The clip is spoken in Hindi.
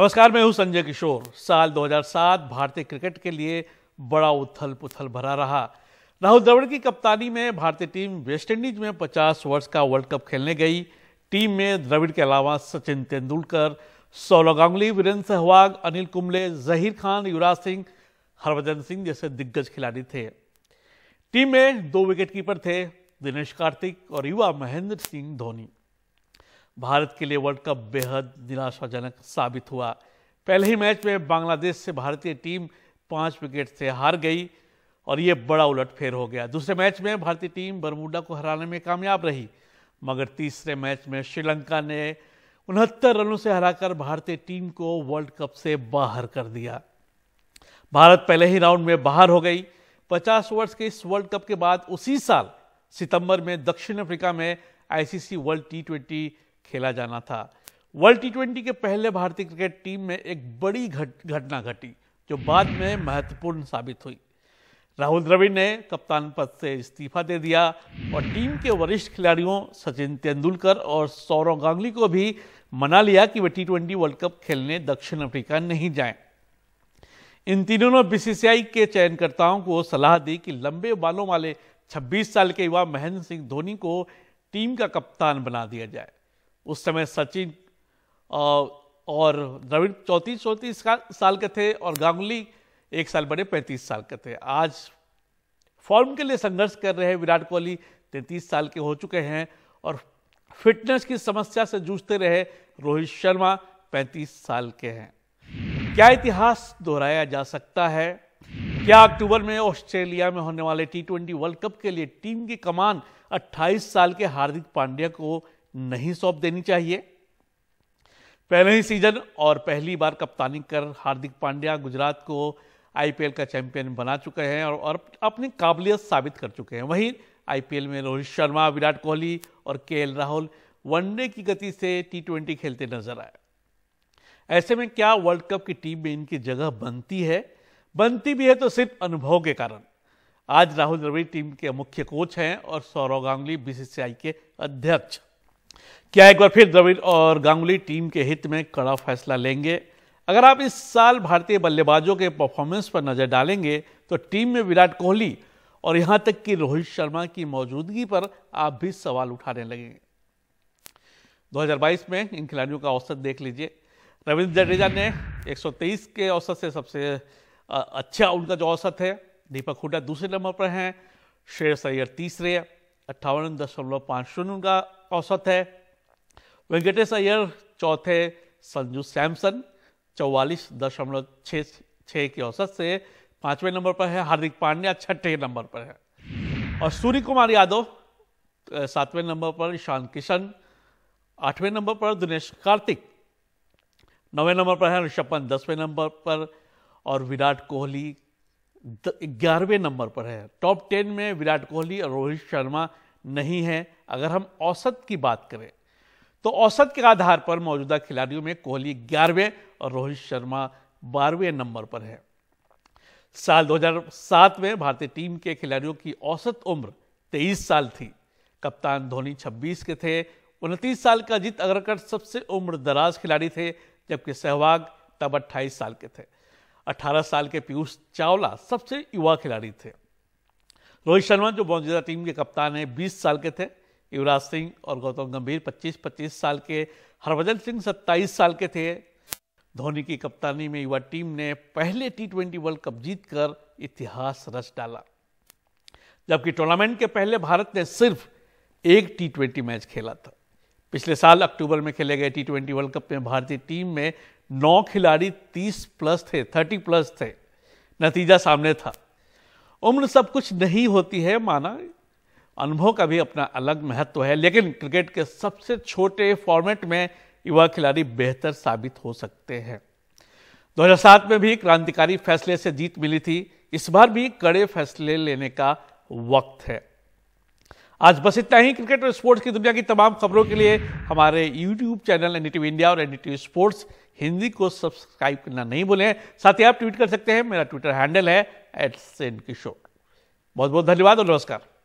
नमस्कार मैं हूं संजय किशोर साल 2007 भारतीय क्रिकेट के लिए बड़ा उथल पुथल भरा रहा राहुल द्रविड़ की कप्तानी में भारतीय टीम वेस्टइंडीज में 50 वर्ष का वर्ल्ड कप खेलने गई टीम में द्रविड़ के अलावा सचिन तेंदुलकर सौरव गांगुली वीरेंद्र सहवाग अनिल कुंबले जहीर खान युवराज सिंह हरभजन सिंह जैसे दिग्गज खिलाड़ी थे टीम में दो विकेटकीपर थे दिनेश कार्तिक और युवा महेंद्र सिंह धोनी भारत के लिए वर्ल्ड कप बेहद निराशाजनक साबित हुआ पहले ही मैच में बांग्लादेश से भारतीय टीम पाँच विकेट से हार गई और ये बड़ा उलटफेर हो गया दूसरे मैच में भारतीय टीम बरमूडा को हराने में कामयाब रही मगर तीसरे मैच में श्रीलंका ने उनहत्तर रनों से हराकर भारतीय टीम को वर्ल्ड कप से बाहर कर दिया भारत पहले ही राउंड में बाहर हो गई 50 वर्ष के इस वर्ल्ड कप के बाद उसी साल सितंबर में दक्षिण अफ्रीका में आईसीसी वर्ल्ड टी ट्वेंटी खेला जाना था वर्ल्ड टी ट्वेंटी के पहले भारतीय क्रिकेट टीम में एक बड़ी घटना गट, घटी जो बाद में महत्वपूर्ण साबित हुई राहुल द्रविड़ ने कप्तान पद से इस्तीफा दे दिया और टीम के वरिष्ठ खिलाड़ियों सचिन तेंदुलकर और सौरव गांगुली को भी मना लिया कि वे टी ट्वेंटी वर्ल्ड कप खेलने दक्षिण अफ्रीका नहीं जाए इन तीनों ने बीसीसीआई के चयनकर्ताओं को सलाह दी कि लंबे बालों वाले 26 साल के युवा महेंद्र सिंह धोनी को टीम का कप्तान बना दिया जाए उस समय सचिन और द्रविड़ चौंतीस चौंतीस साल के थे और गांगुली एक साल बड़े पैंतीस साल के थे आज फॉर्म के लिए संघर्ष कर रहे हैं विराट कोहली तैंतीस साल के हो चुके हैं और फिटनेस की समस्या से जूझते रहे रोहित शर्मा पैंतीस साल के हैं क्या इतिहास दोहराया जा सकता है क्या अक्टूबर में ऑस्ट्रेलिया में होने वाले टी ट्वेंटी वर्ल्ड कप के लिए टीम की कमान 28 साल के हार्दिक पांड्या को नहीं सौंप देनी चाहिए पहले ही सीजन और पहली बार कप्तानी कर हार्दिक पांड्या गुजरात को आईपीएल का चैंपियन बना चुके हैं और, अपनी काबिलियत साबित कर चुके हैं वहीं आईपीएल में रोहित शर्मा विराट कोहली और के राहुल वनडे की गति से टी खेलते नजर आए ऐसे में क्या वर्ल्ड कप की टीम में इनकी जगह बनती है बनती भी है तो सिर्फ अनुभव के कारण आज राहुल द्रविड़ टीम के मुख्य कोच हैं और सौरव गांगुली बीसीसीआई के अध्यक्ष क्या एक बार फिर द्रविड़ और गांगुली टीम के हित में कड़ा फैसला लेंगे अगर आप इस साल भारतीय बल्लेबाजों के परफॉर्मेंस पर नजर डालेंगे तो टीम में विराट कोहली और यहां तक कि रोहित शर्मा की मौजूदगी पर आप भी सवाल उठाने लगेंगे 2022 में इन खिलाड़ियों का औसत देख लीजिए रविंद्र जडेजा ने 123 के औसत से सबसे अच्छा उनका जो औसत है दीपक हुडा दूसरे नंबर पर हैं शेर सैयद तीसरे अट्ठावन दशमलव पाँच शून्य उनका औसत है वेंकटेश अयर चौथे संजू सैमसन चौवालीस दशमलव छः छः की औसत से पांचवें नंबर पर है हार्दिक पांड्या छठे नंबर पर है और सूर्य कुमार यादव सातवें नंबर पर ईशान किशन आठवें नंबर पर दिनेश कार्तिक नौवें नंबर पर है ऋषभ पंत दसवें नंबर पर और विराट कोहली ग्यारहवें नंबर पर है टॉप टेन में विराट कोहली और रोहित शर्मा नहीं है अगर हम औसत की बात करें तो औसत के आधार पर मौजूदा खिलाड़ियों में कोहली ग्यारहवें और रोहित शर्मा बारहवें नंबर पर है साल 2007 में भारतीय टीम के खिलाड़ियों की औसत उम्र 23 साल थी कप्तान धोनी 26 के थे उनतीस साल का अजीत अग्रकर सबसे उम्र दराज खिलाड़ी थे जबकि सहवाग तब 28 साल के थे 18 साल के पीयूष चावला सबसे युवा खिलाड़ी थे रोहित शर्मा जो मौजूदा टीम के कप्तान हैं 20 साल के थे युवराज सिंह और गौतम गंभीर 25-25 साल के हरभजन सिंह 27 साल के थे धोनी की कप्तानी में युवा टीम ने पहले टी ट्वेंटी वर्ल्ड कप जीतकर इतिहास रच डाला जबकि टूर्नामेंट के पहले भारत ने सिर्फ एक टी ट्वेंटी मैच खेला था पिछले साल अक्टूबर में खेले गए टी ट्वेंटी वर्ल्ड कप में भारतीय टीम में नौ खिलाड़ी तीस प्लस थे थर्टी प्लस थे नतीजा सामने था उम्र सब कुछ नहीं होती है माना अनुभव का भी अपना अलग महत्व है लेकिन क्रिकेट के सबसे छोटे फॉर्मेट में युवा खिलाड़ी बेहतर साबित हो सकते हैं 2007 में भी क्रांतिकारी फैसले से जीत मिली थी इस बार भी कड़े फैसले लेने का वक्त है आज बस इतना ही क्रिकेट और स्पोर्ट्स की दुनिया की तमाम खबरों के लिए हमारे यूट्यूब चैनल एनडीटीवी इंडिया और एनडीटीवी स्पोर्ट्स हिंदी को सब्सक्राइब करना नहीं भूलें साथ ही आप ट्वीट कर सकते हैं मेरा ट्विटर हैंडल है एट बहुत बहुत धन्यवाद और नमस्कार